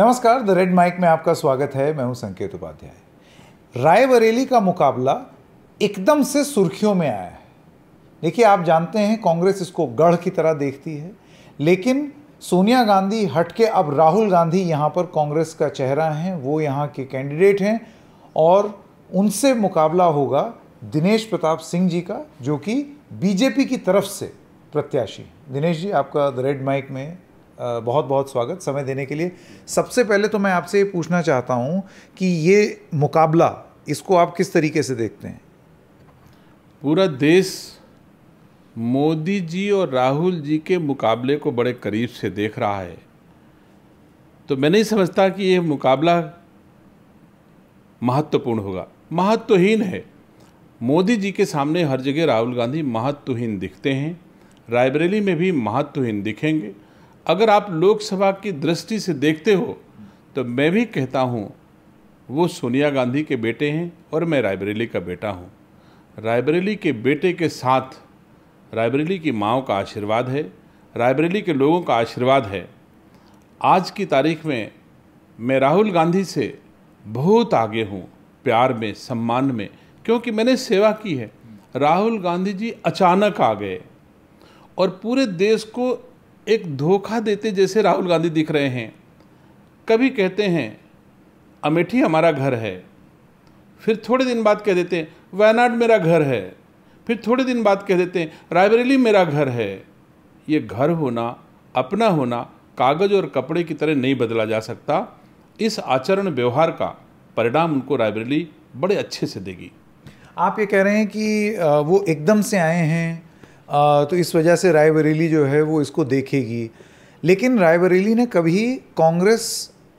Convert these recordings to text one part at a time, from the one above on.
नमस्कार the red mic में आपका स्वागत है मैं हूं संकेत उपाध्याय रायबरेली का मुकाबला एकदम से सुर्खियों में आया है देखिए आप जानते हैं कांग्रेस इसको गढ़ की तरह देखती है लेकिन सोनिया गांधी हटके अब राहुल गांधी यहाँ पर कांग्रेस का चेहरा हैं वो यहाँ के कैंडिडेट हैं और उनसे मुकाबला होगा दिनेश प्रताप सिंह जी का जो कि बीजेपी की तरफ से प्रत्याशी दिनेश जी आपका द रेड माइक में बहुत बहुत स्वागत समय देने के लिए सबसे पहले तो मैं आपसे ये पूछना चाहता हूँ कि ये मुकाबला इसको आप किस तरीके से देखते हैं पूरा देश मोदी जी और राहुल जी के मुकाबले को बड़े करीब से देख रहा है तो मैं नहीं समझता कि यह मुकाबला महत्वपूर्ण होगा महत्वहीन है मोदी जी के सामने हर जगह राहुल गांधी महत्वहीन दिखते हैं रायबरेली में भी महत्वहीन दिखेंगे अगर आप लोकसभा की दृष्टि से देखते हो तो मैं भी कहता हूँ वो सोनिया गांधी के बेटे हैं और मैं रायबरेली का बेटा हूँ रायबरेली के बेटे के साथ रायबरेली की माओ का आशीर्वाद है रायबरेली के लोगों का आशीर्वाद है आज की तारीख में मैं राहुल गांधी से बहुत आगे हूँ प्यार में सम्मान में क्योंकि मैंने सेवा की है राहुल गांधी जी अचानक आ गए और पूरे देश को एक धोखा देते जैसे राहुल गांधी दिख रहे हैं कभी कहते हैं अमेठी हमारा घर है फिर थोड़े दिन बाद कह देते हैं वायनाड मेरा घर है फिर थोड़े दिन बाद कह देते हैं रायबरेली मेरा घर है ये घर होना अपना होना कागज और कपड़े की तरह नहीं बदला जा सकता इस आचरण व्यवहार का परिणाम उनको रायबरेली बड़े अच्छे से देगी आप ये कह रहे हैं कि वो एकदम से आए हैं तो इस वजह से रायबरेली जो है वो इसको देखेगी लेकिन रायबरेली ने कभी कांग्रेस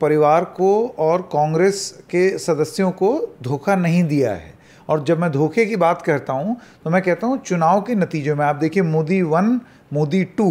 परिवार को और कांग्रेस के सदस्यों को धोखा नहीं दिया है और जब मैं धोखे की बात करता हूँ तो मैं कहता हूँ चुनाव के नतीजों में आप देखिए मोदी वन मोदी टू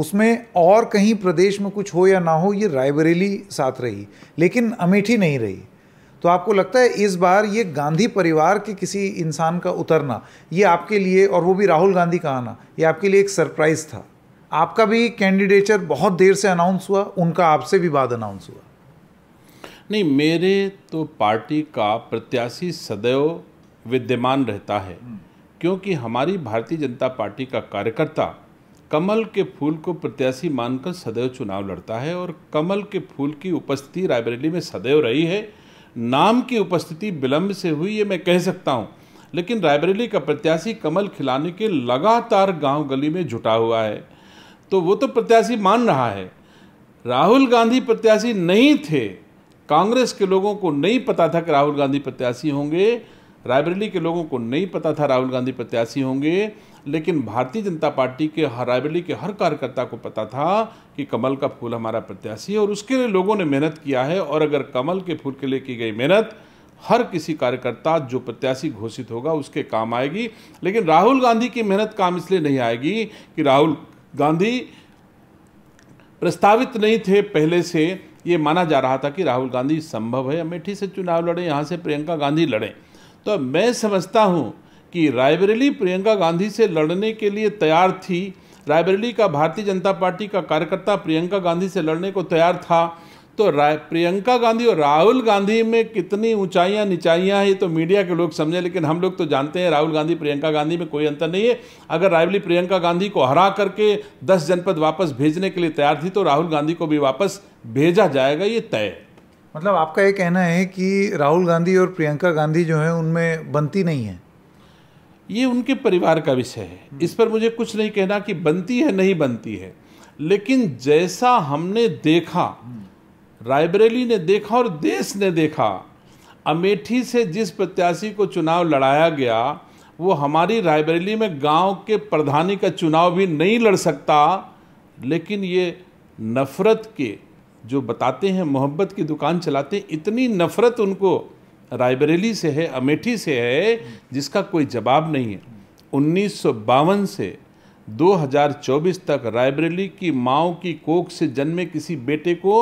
उसमें और कहीं प्रदेश में कुछ हो या ना हो ये रायबरेली साथ रही लेकिन अमेठी नहीं रही तो आपको लगता है इस बार ये गांधी परिवार के किसी इंसान का उतरना ये आपके लिए और वो भी राहुल गांधी का आना ये आपके लिए एक सरप्राइज़ था आपका भी कैंडिडेचर बहुत देर से अनाउंस हुआ उनका आपसे भी बाद अनाउंस हुआ नहीं मेरे तो पार्टी का प्रत्याशी सदैव विद्यमान रहता है हम्म। क्योंकि हमारी भारतीय जनता पार्टी का कार्यकर्ता कमल के फूल को प्रत्याशी मानकर सदैव चुनाव लड़ता है और कमल के फूल की उपस्थिति रायबरेली में सदैव रही है नाम की उपस्थिति विलंब से हुई ये मैं कह सकता हूँ लेकिन रायबरेली का प्रत्याशी कमल खिलाने के लगातार गांव गली में जुटा हुआ है तो वो तो प्रत्याशी मान रहा है राहुल गांधी प्रत्याशी नहीं थे कांग्रेस के लोगों को नहीं पता था कि राहुल गांधी प्रत्याशी होंगे रायबरेली के लोगों को नहीं पता था राहुल गांधी प्रत्याशी होंगे लेकिन भारतीय जनता पार्टी के हर रायबरेली के हर कार्यकर्ता को पता था कि कमल का फूल हमारा प्रत्याशी है और उसके लिए लोगों ने मेहनत किया है और अगर कमल के फूल के लिए की गई मेहनत हर किसी कार्यकर्ता जो प्रत्याशी घोषित होगा उसके काम आएगी लेकिन राहुल गांधी की मेहनत काम इसलिए नहीं आएगी कि राहुल गांधी प्रस्तावित नहीं थे पहले से ये माना जा रहा था कि राहुल गांधी संभव है अमेठी से चुनाव लड़ें यहाँ से प्रियंका गांधी लड़ें तो मैं समझता हूँ कि रायबरेली प्रियंका गांधी से लड़ने के लिए तैयार थी रायबरेली का भारतीय जनता पार्टी का कार्यकर्ता प्रियंका गांधी से लड़ने को तैयार था तो राय प्रियंका गांधी और राहुल गांधी में कितनी ऊंचाइयां निचाइयां हैं तो मीडिया के लोग समझे लेकिन हम लोग तो जानते हैं राहुल गांधी प्रियंका गांधी में कोई अंतर नहीं है अगर रायबली प्रियंका गांधी को हरा करके दस जनपद वापस भेजने के लिए तैयार थी तो राहुल गांधी को भी वापस भेजा जाएगा ये तय मतलब आपका ये कहना है कि राहुल गांधी और प्रियंका गांधी जो है उनमें बनती नहीं है ये उनके परिवार का विषय है हम्म। इस पर मुझे कुछ नहीं कहना कि बनती है नहीं बनती है लेकिन जैसा हमने देखा हम्म। रायबरेली ने देखा और देश ने देखा अमेठी से जिस प्रत्याशी को चुनाव लड़ाया गया वो हमारी रायबरेली में गांव के प्रधानी का चुनाव भी नहीं लड़ सकता लेकिन ये नफरत के जो बताते हैं मोहब्बत की दुकान चलाते हैं इतनी नफ़रत उनको रायबरेली से है अमेठी से है जिसका कोई जवाब नहीं है उन्नीस से 2024 तक रायबरेली की माओ की कोख से जन्मे किसी बेटे को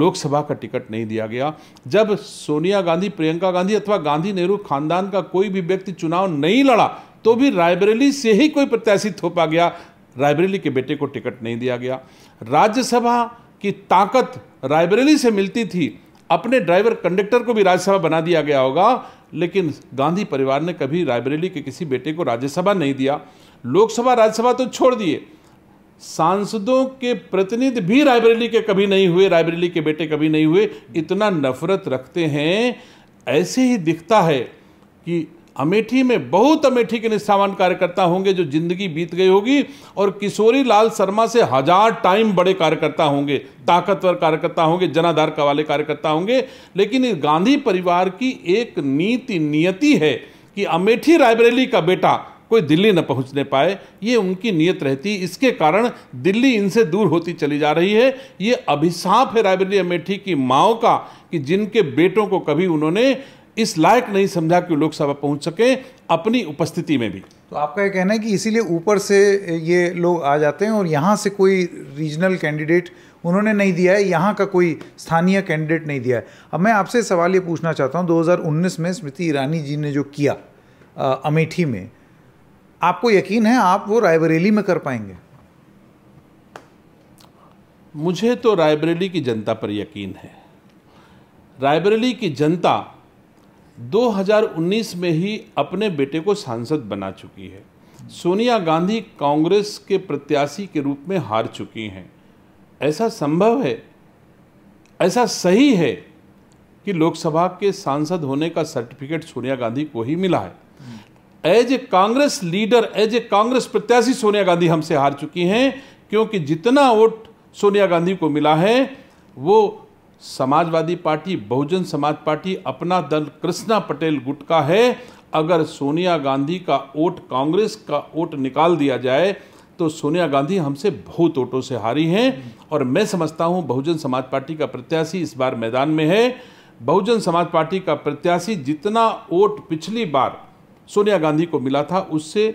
लोकसभा का टिकट नहीं दिया गया जब सोनिया गांधी प्रियंका गांधी अथवा गांधी नेहरू खानदान का कोई भी व्यक्ति चुनाव नहीं लड़ा तो भी रायबरेली से ही कोई प्रत्याशी थोपा गया रायबरेली के बेटे को टिकट नहीं दिया गया राज्यसभा की ताकत रायबरेली से मिलती थी अपने ड्राइवर कंडक्टर को भी राज्यसभा बना दिया गया होगा लेकिन गांधी परिवार ने कभी रायबरेली के किसी बेटे को राज्यसभा नहीं दिया लोकसभा राज्यसभा तो छोड़ दिए सांसदों के प्रतिनिधि भी रायबरेली के कभी नहीं हुए रायबरेली के बेटे कभी नहीं हुए इतना नफरत रखते हैं ऐसे ही दिखता है कि अमेठी में बहुत अमेठी के निष्ठावान कार्यकर्ता होंगे जो जिंदगी बीत गई होगी और किशोरी लाल शर्मा से हजार टाइम बड़े कार्यकर्ता होंगे ताकतवर कार्यकर्ता होंगे जनाधार वाले कार्यकर्ता होंगे लेकिन गांधी परिवार की एक नीति नियति है कि अमेठी रायबरेली का बेटा कोई दिल्ली न पहुंचने पाए ये उनकी नियत रहती इसके कारण दिल्ली इनसे दूर होती चली जा रही है ये अभिशाप है रायबरेली अमेठी की माओ का कि जिनके बेटों को कभी उन्होंने इस लायक नहीं समझा कि लोकसभा पहुंच सके अपनी उपस्थिति में भी तो आपका यह कहना है कि इसीलिए ऊपर से ये लोग आ जाते हैं और यहाँ से कोई रीजनल कैंडिडेट उन्होंने नहीं दिया है यहाँ का कोई स्थानीय कैंडिडेट नहीं दिया है अब मैं आपसे सवाल ये पूछना चाहता हूँ 2019 में स्मृति ईरानी जी ने जो किया आ, अमेठी में आपको यकीन है आप वो रायबरेली में कर पाएंगे मुझे तो रायबरेली की जनता पर यकीन है रायबरेली की जनता 2019 में ही अपने बेटे को सांसद बना चुकी है सोनिया गांधी कांग्रेस के प्रत्याशी के रूप में हार चुकी हैं ऐसा संभव है ऐसा सही है कि लोकसभा के सांसद होने का सर्टिफिकेट सोनिया गांधी को ही मिला है as a Congress leader as a Congress प्रत्याशी सोनिया गांधी हमसे हार चुकी हैं क्योंकि जितना वोट सोनिया गांधी को मिला है वो समाजवादी पार्टी बहुजन समाज पार्टी अपना दल कृष्णा पटेल गुट का है अगर सोनिया गांधी का वोट कांग्रेस का वोट निकाल दिया जाए तो सोनिया गांधी हमसे बहुत वोटों से हारी हैं और मैं समझता हूं बहुजन समाज पार्टी का प्रत्याशी इस बार मैदान में है बहुजन समाज पार्टी का प्रत्याशी जितना वोट पिछली बार सोनिया गांधी को मिला था उससे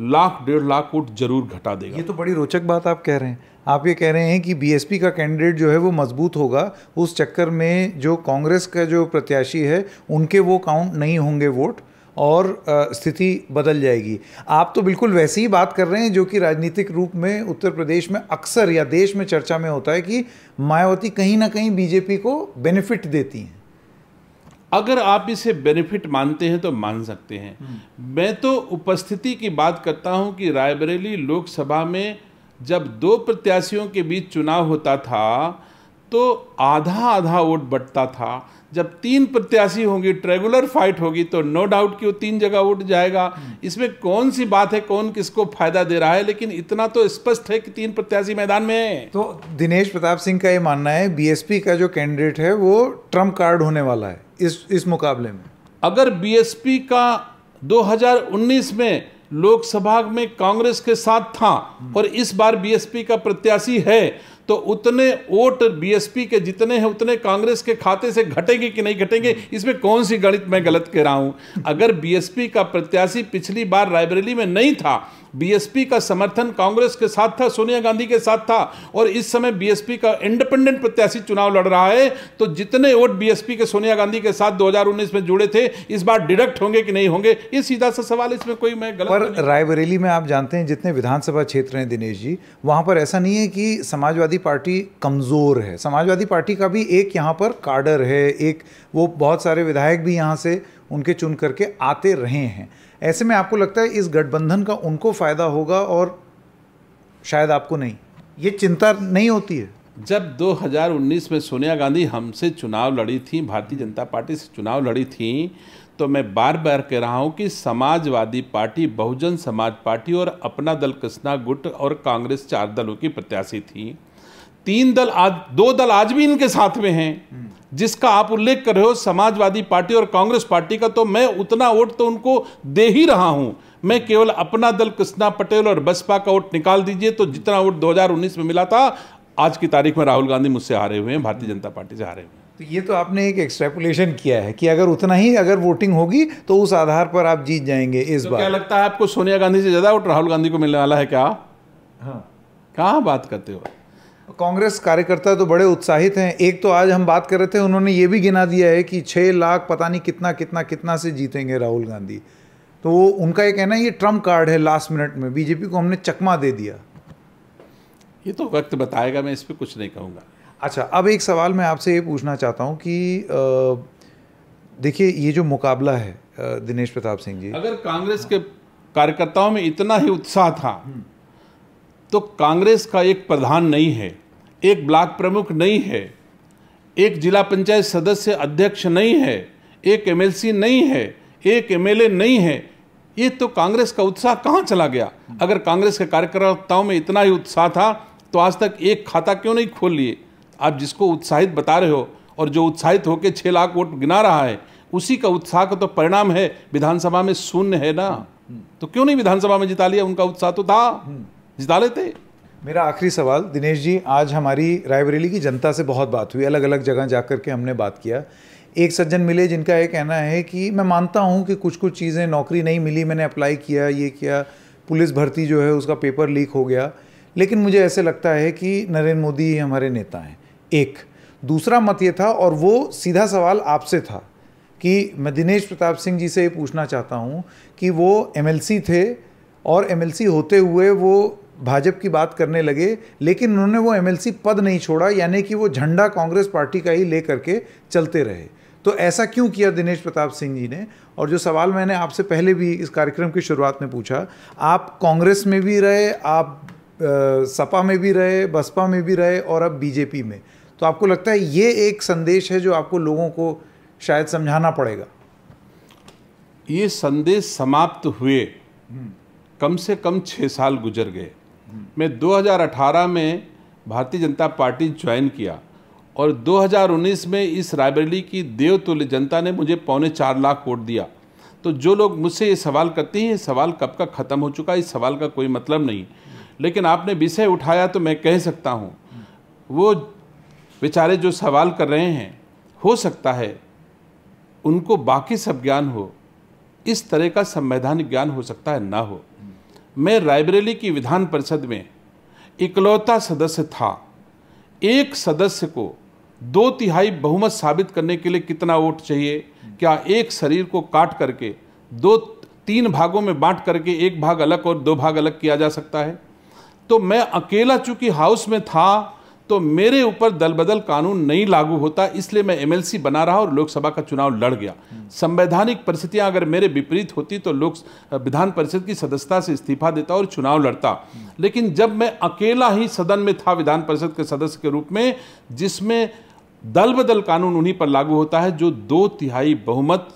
लाख डेढ़ लाख वोट जरूर घटा देगा ये तो बड़ी रोचक बात आप कह रहे हैं आप ये कह रहे हैं कि बीएसपी का कैंडिडेट जो है वो मजबूत होगा उस चक्कर में जो कांग्रेस का जो प्रत्याशी है उनके वो काउंट नहीं होंगे वोट और स्थिति बदल जाएगी आप तो बिल्कुल वैसी ही बात कर रहे हैं जो कि राजनीतिक रूप में उत्तर प्रदेश में अक्सर या देश में चर्चा में होता है कि मायावती कहीं ना कहीं बीजेपी को बेनिफिट देती हैं अगर आप इसे बेनिफिट मानते हैं तो मान सकते हैं हम्म। मैं तो उपस्थिति की बात करता हूं कि रायबरेली लोकसभा में जब दो प्रत्याशियों के बीच चुनाव होता था तो आधा आधा वोट बटता था जब तीन प्रत्याशी होंगी ट्रेगुलर फाइट होगी तो नो डाउट कि वो तीन जगह वोट जाएगा हम्म। इसमें कौन सी बात है कौन किसको फायदा दे रहा है लेकिन इतना तो स्पष्ट है कि तीन प्रत्याशी मैदान में है तो दिनेश प्रताप सिंह का ये मानना है बीएसपी का जो कैंडिडेट है वो ट्रम्प कार्ड होने वाला है इस इस मुकाबले में अगर बीएसपी का 2019 में लोकसभा में कांग्रेस के साथ था और इस बार बीएसपी का प्रत्याशी है तो उतने वोट बीएसपी के जितने हैं उतने कांग्रेस के खाते से घटेंगे कि नहीं घटेंगे इसमें कौन सी गणित मैं गलत कह रहा हूं अगर बीएसपी का प्रत्याशी पिछली बार रायबरेली में नहीं था बीएसपी का समर्थन कांग्रेस के साथ था सोनिया गांधी के साथ था और इस समय बीएसपी का इंडिपेंडेंट प्रत्याशी चुनाव लड़ रहा है तो जितने वोट बीएसपी के सोनिया गांधी के साथ 2019 में जुड़े थे इस बार डिडक्ट होंगे कि नहीं होंगे ये सीधा सा सवाल इसमें कोई मैं गलत पर रायबरेली में आप जानते हैं जितने विधानसभा क्षेत्र हैं दिनेश जी वहाँ पर ऐसा नहीं है कि समाजवादी पार्टी कमज़ोर है समाजवादी पार्टी का भी एक यहाँ पर कार्डर है एक वो बहुत सारे विधायक भी यहाँ से उनके चुन करके आते रहे हैं ऐसे में आपको लगता है इस गठबंधन का उनको फ़ायदा होगा और शायद आपको नहीं ये चिंता नहीं होती है जब 2019 में सोनिया गांधी हमसे चुनाव लड़ी थी भारतीय जनता पार्टी से चुनाव लड़ी थी तो मैं बार बार कह रहा हूँ कि समाजवादी पार्टी बहुजन समाज पार्टी और अपना दल कृष्णा गुट और कांग्रेस चार दलों की प्रत्याशी थी तीन दल आज दो दल आज भी इनके साथ में हैं जिसका आप उल्लेख कर रहे हो समाजवादी पार्टी और कांग्रेस पार्टी का तो मैं उतना वोट तो उनको दे ही रहा हूं मैं केवल अपना दल कृष्णा पटेल और बसपा का वोट निकाल दीजिए तो जितना वोट 2019 में मिला था आज की तारीख में राहुल गांधी मुझसे हारे हुए हैं भारतीय जनता पार्टी से हारे हुए तो ये तो आपने एक एक्सट्रेपुलेशन किया है कि अगर उतना ही अगर वोटिंग होगी तो उस आधार पर आप जीत जाएंगे इस तो बार क्या लगता है आपको सोनिया गांधी से ज़्यादा वोट राहुल गांधी को मिलने वाला है क्या हाँ कहाँ बात करते हो कांग्रेस कार्यकर्ता तो बड़े उत्साहित हैं एक तो आज हम बात कर रहे थे उन्होंने ये भी गिना दिया है कि छः लाख पता नहीं कितना कितना कितना से जीतेंगे राहुल गांधी तो वो उनका ये कहना है ये ट्रम्प कार्ड है लास्ट मिनट में बीजेपी को हमने चकमा दे दिया ये तो वक्त बताएगा मैं इस पर कुछ नहीं कहूँगा अच्छा अब एक सवाल मैं आपसे ये पूछना चाहता हूँ कि देखिए ये जो मुकाबला है दिनेश प्रताप सिंह जी अगर कांग्रेस के कार्यकर्ताओं में इतना ही उत्साह था हम्म। तो कांग्रेस का एक प्रधान नहीं है एक ब्लॉक प्रमुख नहीं है एक जिला पंचायत सदस्य अध्यक्ष नहीं है एक एमएलसी नहीं है एक एमएलए नहीं है ये तो कांग्रेस का उत्साह कहाँ चला गया अगर कांग्रेस के कार्यकर्ताओं में इतना ही उत्साह था तो आज तक एक खाता क्यों नहीं खोल लिए आप जिसको उत्साहित बता रहे हो और जो उत्साहित होकर छः लाख वोट गिना रहा है उसी का उत्साह का तो परिणाम है विधानसभा में शून्य है ना हम्म, हम्म। तो क्यों नहीं विधानसभा में जिता लिया उनका उत्साह तो था हम्म। जिता लेते मेरा आखिरी सवाल दिनेश जी आज हमारी रायबरेली की जनता से बहुत बात हुई अलग अलग जगह जा के हमने बात किया एक सज्जन मिले जिनका ये कहना है कि मैं मानता हूँ कि कुछ कुछ चीज़ें नौकरी नहीं मिली मैंने अप्लाई किया ये किया पुलिस भर्ती जो है उसका पेपर लीक हो गया लेकिन मुझे ऐसे लगता है कि नरेंद्र मोदी हमारे नेता हैं एक दूसरा मत ये था और वो सीधा सवाल आपसे था कि मैं दिनेश प्रताप सिंह जी से ये पूछना चाहता हूँ कि वो एमएलसी थे और एमएलसी होते हुए वो भाजपा की बात करने लगे लेकिन उन्होंने वो एमएलसी पद नहीं छोड़ा यानी कि वो झंडा कांग्रेस पार्टी का ही ले करके चलते रहे तो ऐसा क्यों किया दिनेश प्रताप सिंह जी ने और जो सवाल मैंने आपसे पहले भी इस कार्यक्रम की शुरुआत में पूछा आप कांग्रेस में भी रहे आप सपा में भी रहे बसपा में भी रहे और अब बीजेपी में तो आपको लगता है ये एक संदेश है जो आपको लोगों को शायद समझाना पड़ेगा ये संदेश समाप्त हुए हम्म। कम से कम छः साल गुजर गए मैं 2018 में भारतीय जनता पार्टी ज्वाइन किया और 2019 में इस रायबरेली की देवतुल्य जनता ने मुझे पौने चार लाख वोट दिया तो जो लोग मुझसे ये सवाल करते हैं ये सवाल कब का ख़त्म हो चुका है इस सवाल का कोई मतलब नहीं लेकिन आपने विषय उठाया तो मैं कह सकता हूँ वो बेचारे जो सवाल कर रहे हैं हो सकता है उनको बाकी सब ज्ञान हो इस तरह का संवैधानिक ज्ञान हो सकता है ना हो मैं रायबरेली की विधान परिषद में इकलौता सदस्य था एक सदस्य को दो तिहाई बहुमत साबित करने के लिए कितना वोट चाहिए क्या एक शरीर को काट करके दो तीन भागों में बांट करके एक भाग अलग और दो भाग अलग किया जा सकता है तो मैं अकेला चूंकि हाउस में था तो मेरे ऊपर दल बदल कानून नहीं लागू होता इसलिए मैं एमएलसी बना रहा और लोकसभा का चुनाव लड़ गया संवैधानिक परिस्थितियां अगर मेरे विपरीत होती तो लोक विधान परिषद की सदस्यता से इस्तीफा देता और चुनाव लड़ता लेकिन जब मैं अकेला ही सदन में था विधान परिषद के सदस्य के रूप में जिसमें दल बदल कानून उन्हीं पर लागू होता है जो दो तिहाई बहुमत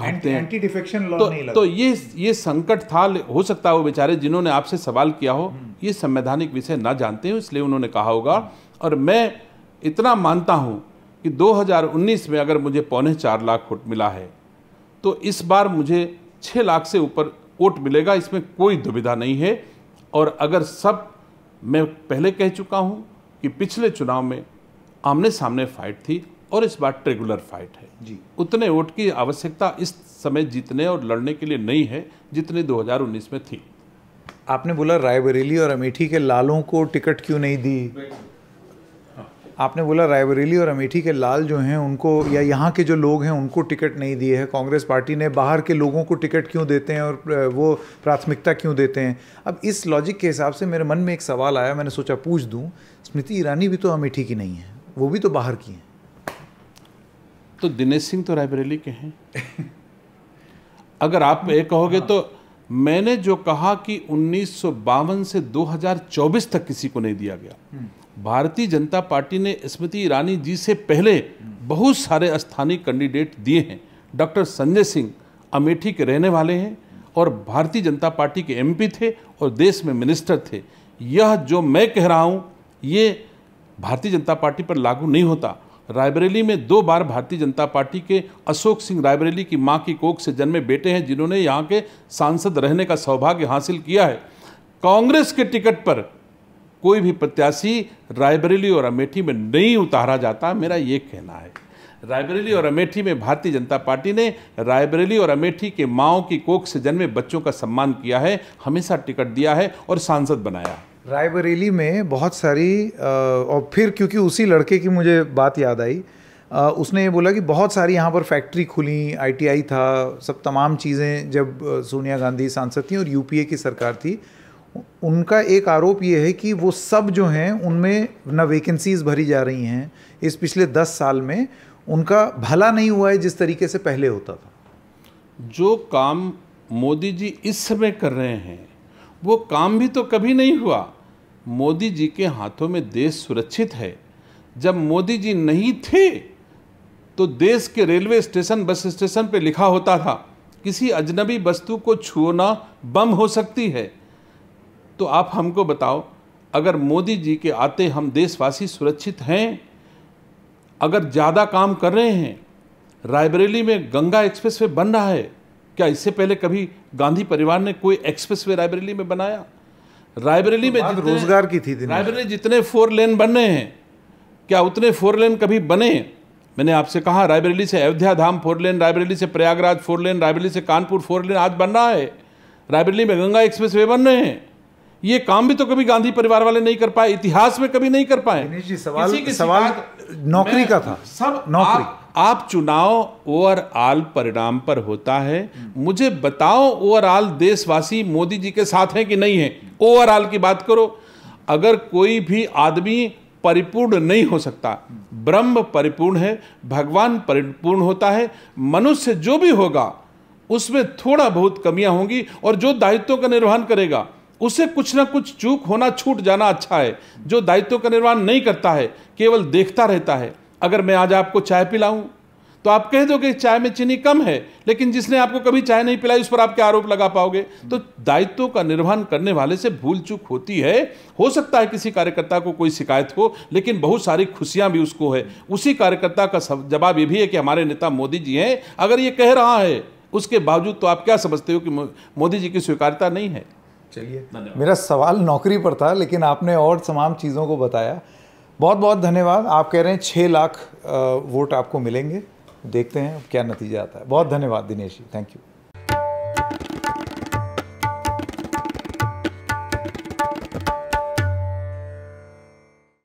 घटते हैं एंटी डिफेक्शन लॉ तो, नहीं लगा। तो ये ये संकट था हो सकता है वो बेचारे जिन्होंने आपसे सवाल किया हो हम्म। ये संवैधानिक विषय ना जानते हो इसलिए उन्होंने कहा होगा और मैं इतना मानता हूँ कि 2019 में अगर मुझे पौने चार लाख वोट मिला है तो इस बार मुझे छः लाख से ऊपर वोट मिलेगा इसमें कोई दुविधा नहीं है और अगर सब मैं पहले कह चुका हूँ कि पिछले चुनाव में आमने सामने फाइट थी और इस बार रेगुलर फाइट है जी उतने वोट की आवश्यकता इस समय जीतने और लड़ने के लिए नहीं है जितने 2019 में थी आपने बोला रायबरेली और अमेठी के लालों को टिकट क्यों नहीं दी हाँ। आपने बोला रायबरेली और अमेठी के लाल जो हैं उनको या यहाँ के जो लोग हैं उनको टिकट नहीं दिए है कांग्रेस पार्टी ने बाहर के लोगों को टिकट क्यों देते हैं और वो प्राथमिकता क्यों देते हैं अब इस लॉजिक के हिसाब से मेरे मन में एक सवाल आया मैंने सोचा पूछ दूँ स्मृति ईरानी भी तो अमेठी की नहीं है वो भी तो बाहर की हैं तो दिनेश सिंह तो रायबरेली के हैं अगर आप ये कहोगे तो मैंने जो कहा कि उन्नीस से 2024 तक किसी को नहीं दिया गया भारतीय जनता पार्टी ने स्मृति ईरानी जी से पहले बहुत सारे स्थानीय कैंडिडेट दिए हैं डॉक्टर संजय सिंह अमेठी के रहने वाले हैं और भारतीय जनता पार्टी के एमपी थे और देश में मिनिस्टर थे यह जो मैं कह रहा हूँ ये भारतीय जनता पार्टी पर लागू नहीं होता रायबरेली में दो बार भारतीय जनता पार्टी के अशोक सिंह रायबरेली की मां की कोख से जन्मे बेटे हैं जिन्होंने यहां के सांसद रहने का सौभाग्य हासिल किया है कांग्रेस के टिकट पर कोई भी प्रत्याशी रायबरेली और अमेठी में नहीं उतारा जाता मेरा ये कहना है रायबरेली और अमेठी में भारतीय जनता पार्टी ने रायबरेली और अमेठी के माओ की कोख से जन्मे बच्चों का सम्मान किया है हमेशा टिकट दिया है और सांसद बनाया है रायबरेली में बहुत सारी और फिर क्योंकि उसी लड़के की मुझे बात याद आई उसने ये बोला कि बहुत सारी यहाँ पर फैक्ट्री खुली आईटीआई था सब तमाम चीज़ें जब सोनिया गांधी सांसद थी और यूपीए की सरकार थी उनका एक आरोप ये है कि वो सब जो हैं उनमें ना वैकेंसीज़ भरी जा रही हैं इस पिछले दस साल में उनका भला नहीं हुआ है जिस तरीके से पहले होता था जो काम मोदी जी इस समय कर रहे हैं वो काम भी तो कभी नहीं हुआ मोदी जी के हाथों में देश सुरक्षित है जब मोदी जी नहीं थे तो देश के रेलवे स्टेशन बस स्टेशन पे लिखा होता था किसी अजनबी वस्तु को छूना बम हो सकती है तो आप हमको बताओ अगर मोदी जी के आते हम देशवासी सुरक्षित हैं अगर ज़्यादा काम कर रहे हैं रायबरेली में गंगा एक्सप्रेस वे बन रहा है क्या इससे पहले कभी गांधी परिवार ने कोई एक्सप्रेस वे रायबरेली में बनाया रायबरेली में तो रोजगार की थी रायबरेली जितने फोर लेन बन रहे हैं क्या उतने फोर लेन कभी बने मैंने आपसे कहा रायबरेली से अयोध्या धाम फोर लेन रायबरेली से प्रयागराज फोर लेन रायबरेली से कानपुर फोर लेन आज बन रहा है रायबरेली में गंगा एक्सप्रेस वे बन रहे हैं ये काम भी तो कभी गांधी परिवार वाले नहीं कर पाए इतिहास में कभी नहीं कर पाए जी सवाल किसी सवाल नौकरी का था सब नौकरी आप, आप चुनाव ओवरऑल परिणाम पर होता है मुझे बताओ ओवरऑल देशवासी मोदी जी के साथ हैं कि नहीं है ओवरऑल की बात करो अगर कोई भी आदमी परिपूर्ण नहीं हो सकता ब्रह्म परिपूर्ण है भगवान परिपूर्ण होता है मनुष्य जो भी होगा उसमें थोड़ा बहुत कमियां होंगी और जो दायित्व का निर्वहन करेगा उसे कुछ ना कुछ चूक होना छूट जाना अच्छा है जो दायित्व का निर्वाहन नहीं करता है केवल देखता रहता है अगर मैं आज आपको चाय पिलाऊं तो आप कह दो कि चाय में चीनी कम है लेकिन जिसने आपको कभी चाय नहीं पिलाई उस पर आप क्या आरोप लगा पाओगे तो दायित्व का निर्वहन करने वाले से भूल चूक होती है हो सकता है किसी कार्यकर्ता को कोई शिकायत हो लेकिन बहुत सारी खुशियां भी उसको है उसी कार्यकर्ता का जवाब ये भी है कि हमारे नेता मोदी जी हैं अगर ये कह रहा है उसके बावजूद तो आप क्या समझते हो कि मोदी जी की स्वीकारता नहीं है चलिए मेरा सवाल नौकरी पर था लेकिन आपने और तमाम चीज़ों को बताया बहुत बहुत धन्यवाद आप कह रहे हैं छः लाख वोट आपको मिलेंगे देखते हैं क्या नतीजा आता है बहुत धन्यवाद दिनेश जी थैंक यू